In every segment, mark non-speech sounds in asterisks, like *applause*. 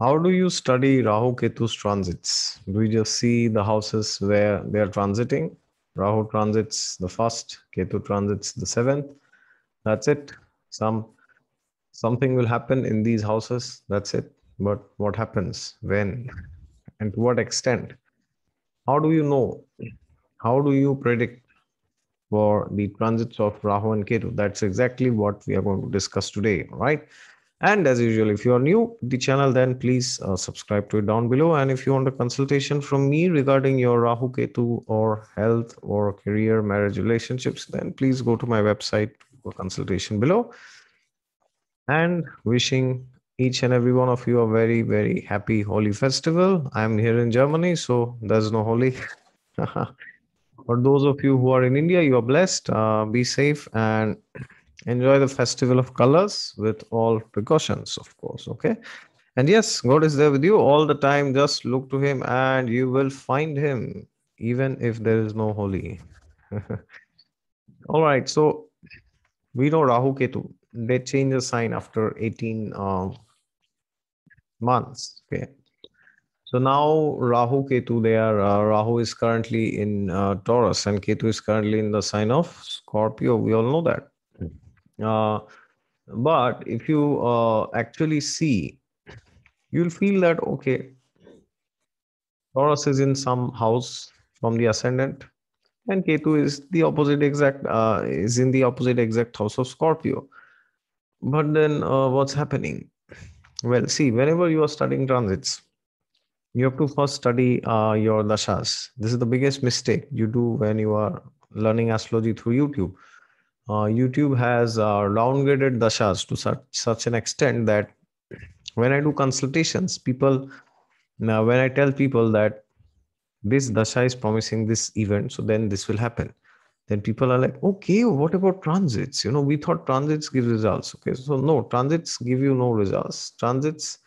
How do you study Rahu Ketu's transits? Do you just see the houses where they are transiting? Rahu transits the first, Ketu transits the seventh. That's it. Some something will happen in these houses. That's it. But what happens when and to what extent? How do you know? How do you predict for the transits of Rahu and Ketu? That's exactly what we are going to discuss today, right? and as usual if you are new the channel then please uh, subscribe to it down below and if you want a consultation from me regarding your rahu ketu or health or career marriage relationships then please go to my website for consultation below and wishing each and every one of you a very very happy holy festival i'm here in germany so there's no holy *laughs* for those of you who are in india you are blessed uh, be safe and enjoy the festival of colors with all precautions of course okay and yes god is there with you all the time just look to him and you will find him even if there is no holy *laughs* all right so we know rahu ketu they change the sign after 18 uh, months okay so now Rahu Ketu, they are uh, Rahu is currently in uh, Taurus and Ketu is currently in the sign of Scorpio. We all know that. Uh, but if you uh, actually see, you'll feel that, okay, Taurus is in some house from the ascendant and Ketu is the opposite exact uh, is in the opposite exact house of Scorpio. But then uh, what's happening? Well, see, whenever you are studying transits, you have to first study uh, your dashas. This is the biggest mistake you do when you are learning astrology through YouTube uh, YouTube has uh, downgraded dashas to such, such an extent that when I do consultations, people, now uh, when I tell people that this dasha is promising this event, so then this will happen. Then people are like, okay, what about transits? You know, we thought transits give results. Okay, so no, transits give you no results. Transits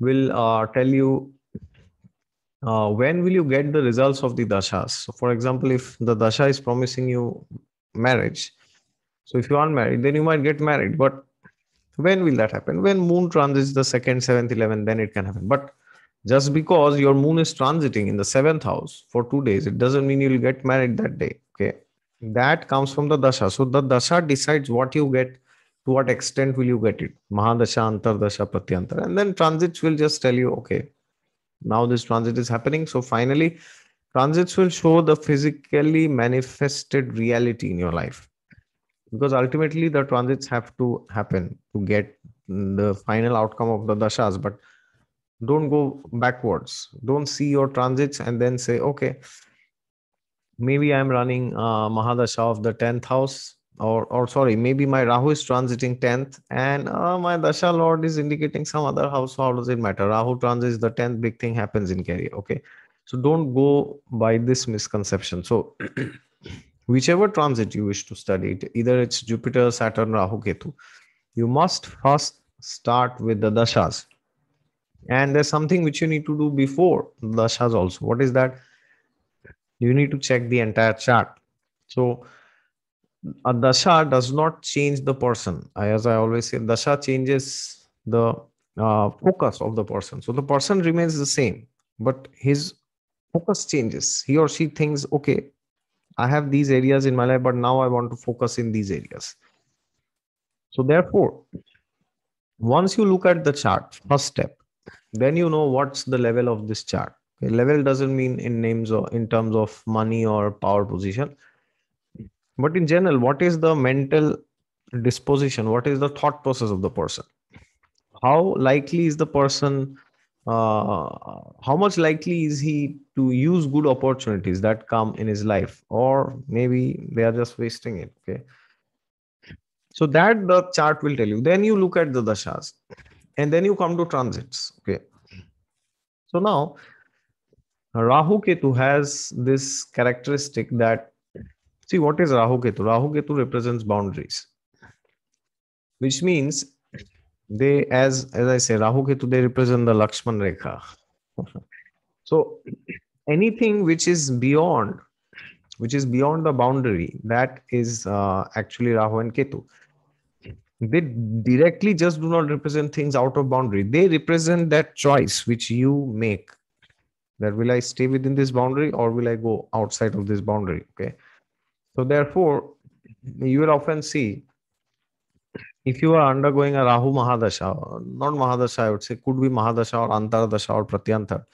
will uh, tell you uh, when will you get the results of the dashas. So for example, if the dasha is promising you marriage so if you aren't married, then you might get married. But when will that happen? When moon transits the second, seventh, eleventh, then it can happen. But just because your moon is transiting in the seventh house for two days, it doesn't mean you'll get married that day. Okay. That comes from the dasha. So the dasha decides what you get, to what extent will you get it. Mahadasha, Antardasha, Pratyantara. And then transits will just tell you, okay, now this transit is happening. So finally, transits will show the physically manifested reality in your life because ultimately the transits have to happen to get the final outcome of the dashas but don't go backwards don't see your transits and then say okay maybe i'm running uh, mahadasha of the 10th house or or sorry maybe my rahu is transiting 10th and uh, my dasha lord is indicating some other house how does it matter rahu transits the 10th big thing happens in career okay so don't go by this misconception so whichever transit you wish to study, either it's Jupiter, Saturn, Rahu, Ketu, you must first start with the dashas. And there's something which you need to do before dashas also. What is that? You need to check the entire chart. So a dasha does not change the person. As I always say, dasha changes the uh, focus of the person. So the person remains the same, but his focus changes. He or she thinks, okay, I have these areas in my life, but now I want to focus in these areas. So, therefore, once you look at the chart, first step, then you know what's the level of this chart. Okay, level doesn't mean in names or in terms of money or power position, but in general, what is the mental disposition? What is the thought process of the person? How likely is the person uh, how much likely is he to use good opportunities that come in his life or maybe they are just wasting it okay so that the chart will tell you then you look at the dashas and then you come to transits okay so now rahu ketu has this characteristic that see what is rahu ketu rahu ketu represents boundaries which means they as as i say rahu ketu they represent the lakshman rekha *laughs* so anything which is beyond which is beyond the boundary that is uh, actually rahu and ketu they directly just do not represent things out of boundary they represent that choice which you make that will i stay within this boundary or will i go outside of this boundary okay so therefore you will often see if you are undergoing a Rahu Mahadasha, not Mahadasha, I would say could be Mahadasha or Dasha or Pratyantar,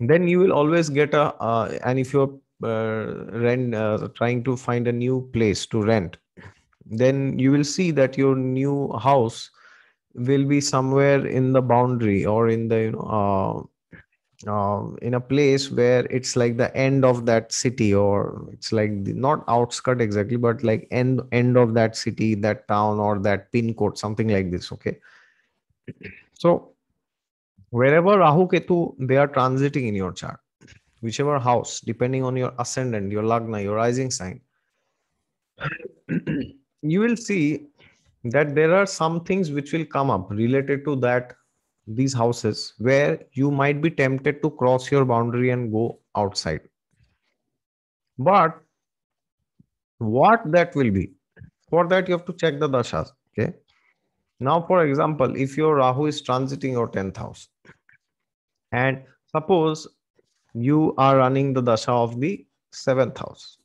then you will always get a, uh, and if you're uh, rent, uh, trying to find a new place to rent, then you will see that your new house will be somewhere in the boundary or in the, you know, uh, uh, in a place where it's like the end of that city or it's like the, not outskirt exactly but like end end of that city that town or that pin code something like this okay so wherever rahu ketu they are transiting in your chart whichever house depending on your ascendant your lagna your rising sign you will see that there are some things which will come up related to that these houses where you might be tempted to cross your boundary and go outside. But what that will be? For that, you have to check the dashas. Okay. Now, for example, if your Rahu is transiting your 10th house, and suppose you are running the dasha of the 7th house.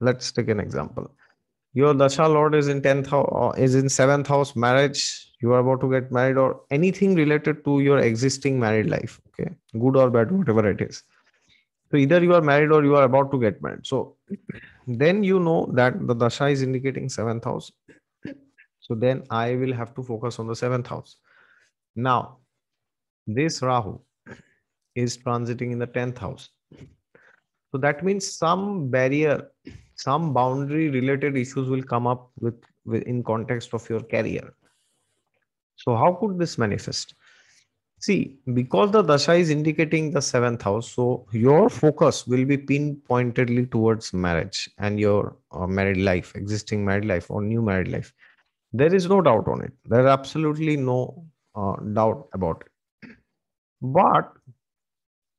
Let's take an example. Your dasha lord is in 10th house, uh, is in 7th house, marriage, you are about to get married or anything related to your existing married life okay good or bad whatever it is so either you are married or you are about to get married so then you know that the dasha is indicating seventh house so then i will have to focus on the seventh house now this rahu is transiting in the 10th house so that means some barrier some boundary related issues will come up with, with in context of your career so how could this manifest? See, because the dasha is indicating the seventh house, so your focus will be pinpointedly towards marriage and your uh, married life, existing married life or new married life. There is no doubt on it. There is absolutely no uh, doubt about it. But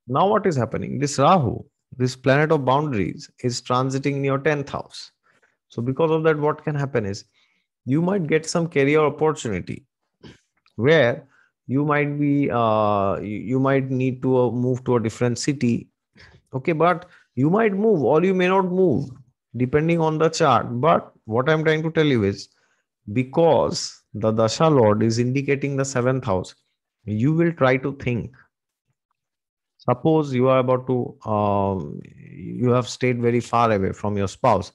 now what is happening? This Rahu, this planet of boundaries, is transiting in your 10th house. So because of that, what can happen is you might get some career opportunity where you might be uh, you might need to uh, move to a different city okay but you might move or you may not move depending on the chart but what i'm trying to tell you is because the dasha lord is indicating the seventh house you will try to think suppose you are about to um, you have stayed very far away from your spouse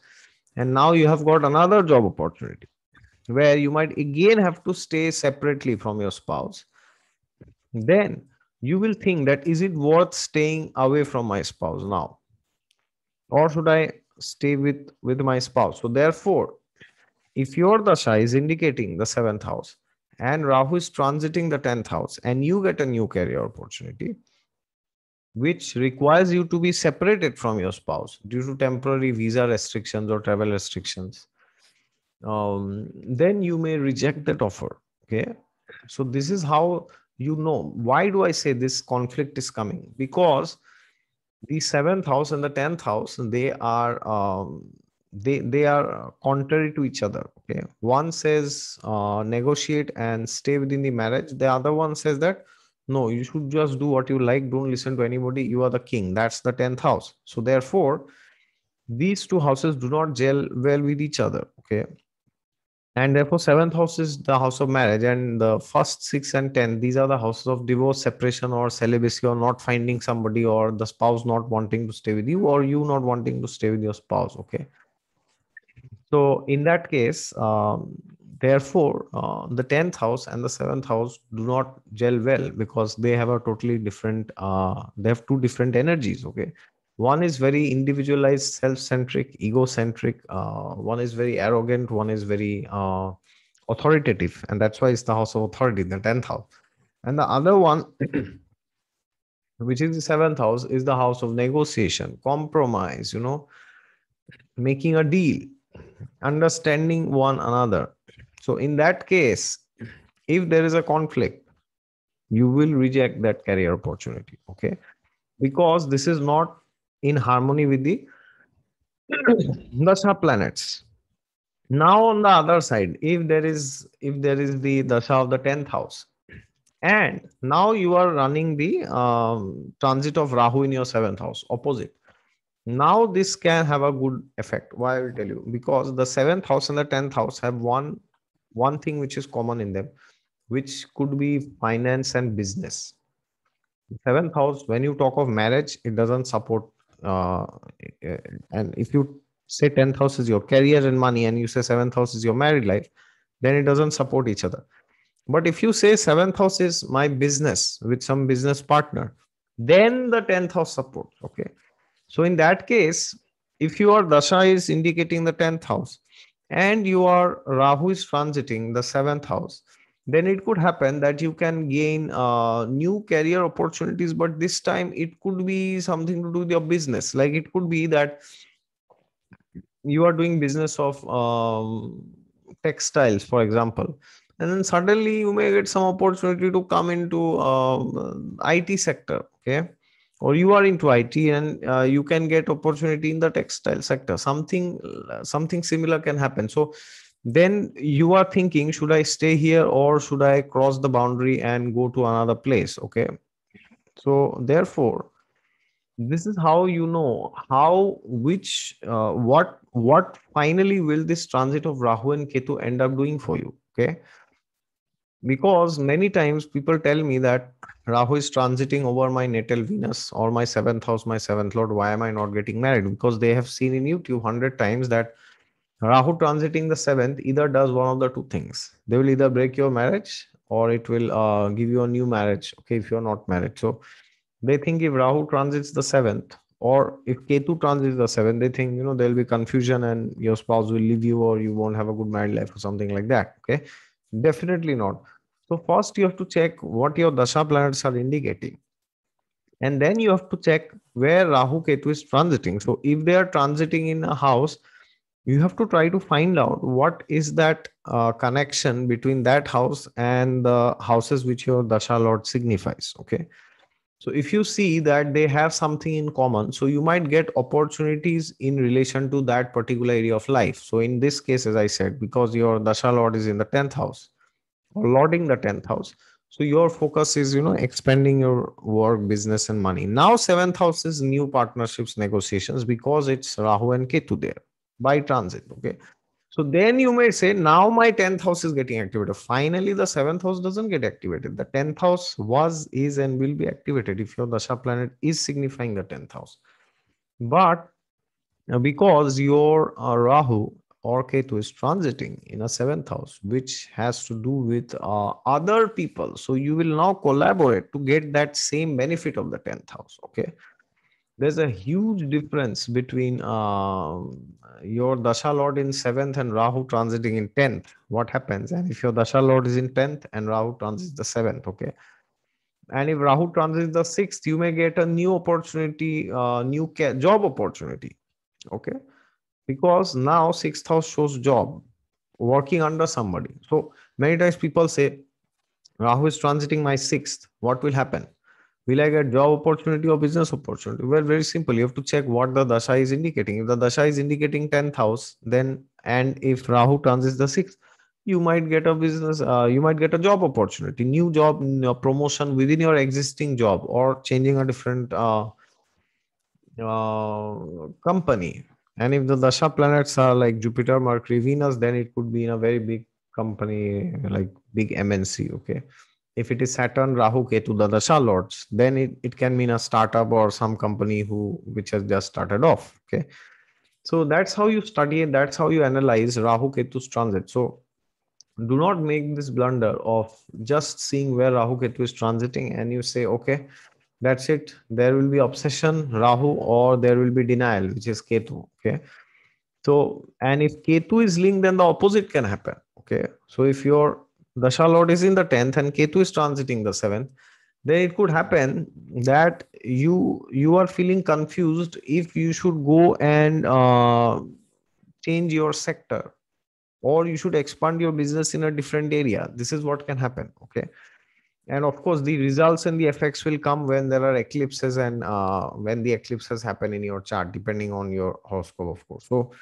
and now you have got another job opportunity where you might again have to stay separately from your spouse, then you will think that is it worth staying away from my spouse now? Or should I stay with, with my spouse? So therefore, if your dasha is indicating the seventh house and Rahu is transiting the 10th house and you get a new career opportunity, which requires you to be separated from your spouse due to temporary visa restrictions or travel restrictions um, then you may reject that offer. Okay. So this is how you know. Why do I say this conflict is coming? Because the seventh house and the tenth house, they are um, they they are contrary to each other. Okay. One says uh, negotiate and stay within the marriage. The other one says that no, you should just do what you like. Don't listen to anybody. You are the king. That's the tenth house. So therefore, these two houses do not gel well with each other. Okay and therefore seventh house is the house of marriage and the first six and ten these are the houses of divorce separation or celibacy or not finding somebody or the spouse not wanting to stay with you or you not wanting to stay with your spouse okay so in that case um, therefore uh, the 10th house and the 7th house do not gel well because they have a totally different uh, they have two different energies okay one is very individualized self-centric egocentric uh, one is very arrogant one is very uh, authoritative and that's why it's the house of authority the 10th house and the other one *clears throat* which is the seventh house is the house of negotiation compromise you know making a deal understanding one another so in that case if there is a conflict you will reject that career opportunity okay because this is not in harmony with the dasha planets now on the other side if there is if there is the dasha of the 10th house and now you are running the um, transit of rahu in your 7th house opposite now this can have a good effect why i will tell you because the 7th house and the 10th house have one one thing which is common in them which could be finance and business 7th house when you talk of marriage it doesn't support uh, and if you say 10th house is your career and money and you say 7th house is your married life then it doesn't support each other but if you say 7th house is my business with some business partner then the 10th house supports okay so in that case if your dasha is indicating the 10th house and you are rahu is transiting the 7th house then it could happen that you can gain uh, new career opportunities but this time it could be something to do with your business like it could be that you are doing business of um, textiles for example and then suddenly you may get some opportunity to come into um, it sector okay or you are into it and uh, you can get opportunity in the textile sector something something similar can happen so then you are thinking should i stay here or should i cross the boundary and go to another place okay so therefore this is how you know how which uh, what what finally will this transit of rahu and ketu end up doing for you okay because many times people tell me that Rahu is transiting over my natal Venus or my seventh house, my seventh lord. Why am I not getting married? Because they have seen in YouTube hundred times that Rahu transiting the seventh either does one of the two things. They will either break your marriage or it will uh, give you a new marriage. Okay, if you're not married. So they think if Rahu transits the seventh or if Ketu transits the seventh, they think, you know, there'll be confusion and your spouse will leave you or you won't have a good married life or something like that. Okay, definitely not. So first you have to check what your Dasha planets are indicating. And then you have to check where Rahu Ketu is transiting. So if they are transiting in a house, you have to try to find out what is that uh, connection between that house and the houses which your dasha lord signifies okay so if you see that they have something in common so you might get opportunities in relation to that particular area of life so in this case as i said because your dasha lord is in the 10th house or lording the 10th house so your focus is you know expanding your work business and money now 7th house is new partnerships negotiations because it's rahu and ketu there by transit. Okay. So then you may say, now my 10th house is getting activated. Finally, the 7th house doesn't get activated. The 10th house was, is, and will be activated if your Dasha planet is signifying the 10th house. But uh, because your uh, Rahu or Ketu is transiting in a 7th house, which has to do with uh, other people. So you will now collaborate to get that same benefit of the 10th house. Okay there's a huge difference between uh, your dasha lord in 7th and rahu transiting in 10th what happens and if your dasha lord is in 10th and rahu transits the 7th okay and if rahu transits the 6th you may get a new opportunity uh, new job opportunity okay because now 6th house shows job working under somebody so many times people say rahu is transiting my 6th what will happen Will I get job opportunity or business opportunity? Well, very simple. You have to check what the dasha is indicating. If the dasha is indicating 10th house, then and if Rahu transits the sixth, you might get a business, uh, you might get a job opportunity, new job, uh, promotion within your existing job, or changing a different uh, uh, company. And if the dasha planets are like Jupiter, Mercury, Venus, then it could be in a very big company, like big MNC. Okay if it is Saturn, Rahu, Ketu, the Dasha lords, then it, it can mean a startup or some company who which has just started off. Okay. So that's how you study and That's how you analyze Rahu Ketu's transit. So do not make this blunder of just seeing where Rahu Ketu is transiting and you say, okay, that's it. There will be obsession, Rahu, or there will be denial, which is Ketu. Okay. So, and if Ketu is linked, then the opposite can happen. Okay. So if you're Dasha Lord is in the 10th and Ketu is transiting the 7th, then it could happen that you you are feeling confused if you should go and uh, change your sector or you should expand your business in a different area. This is what can happen. Okay. And of course, the results and the effects will come when there are eclipses and uh, when the eclipses happen in your chart, depending on your horoscope, of course. So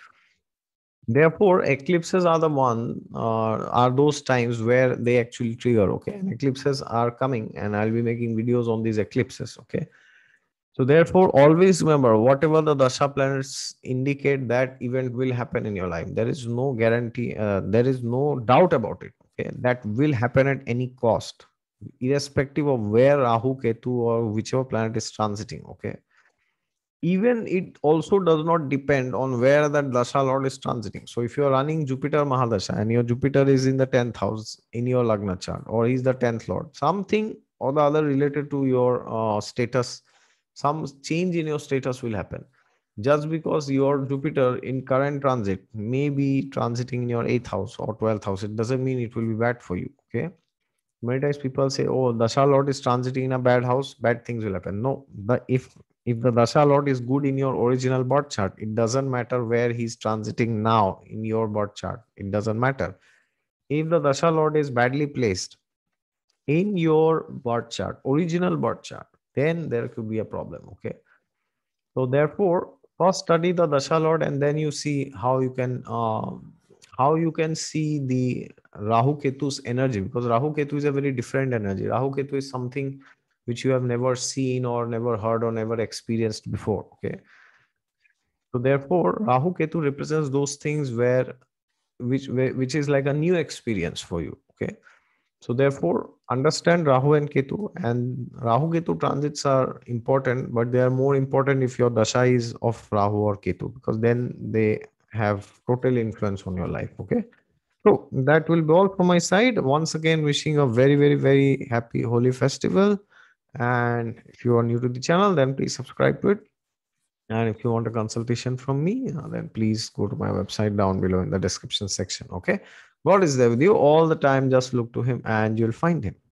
therefore eclipses are the one uh, are those times where they actually trigger okay and eclipses are coming and i'll be making videos on these eclipses okay so therefore always remember whatever the dasha planets indicate that event will happen in your life there is no guarantee uh, there is no doubt about it okay that will happen at any cost irrespective of where rahu ketu or whichever planet is transiting okay even it also does not depend on where that dasha lord is transiting so if you are running jupiter mahadasha and your jupiter is in the 10th house in your lagna chart or is the 10th lord something or the other related to your uh, status some change in your status will happen just because your jupiter in current transit may be transiting in your 8th house or 12th house it doesn't mean it will be bad for you okay many times people say oh dasha lord is transiting in a bad house bad things will happen no but if if the Dasha Lord is good in your original birth chart, it doesn't matter where he's transiting now in your birth chart. It doesn't matter. If the Dasha Lord is badly placed in your birth chart, original birth chart, then there could be a problem. Okay. So therefore, first study the Dasha Lord and then you see how you can uh, how you can see the Rahu Ketu's energy because Rahu Ketu is a very different energy. Rahu Ketu is something which you have never seen or never heard or never experienced before. Okay. So therefore, Rahu Ketu represents those things where which which is like a new experience for you. Okay. So therefore, understand Rahu and Ketu. And Rahu Ketu transits are important, but they are more important if your dasha is of Rahu or Ketu, because then they have total influence on your life. Okay. So that will be all from my side. Once again, wishing a very, very, very happy holy festival and if you are new to the channel then please subscribe to it and if you want a consultation from me uh, then please go to my website down below in the description section okay god is there with you all the time just look to him and you'll find him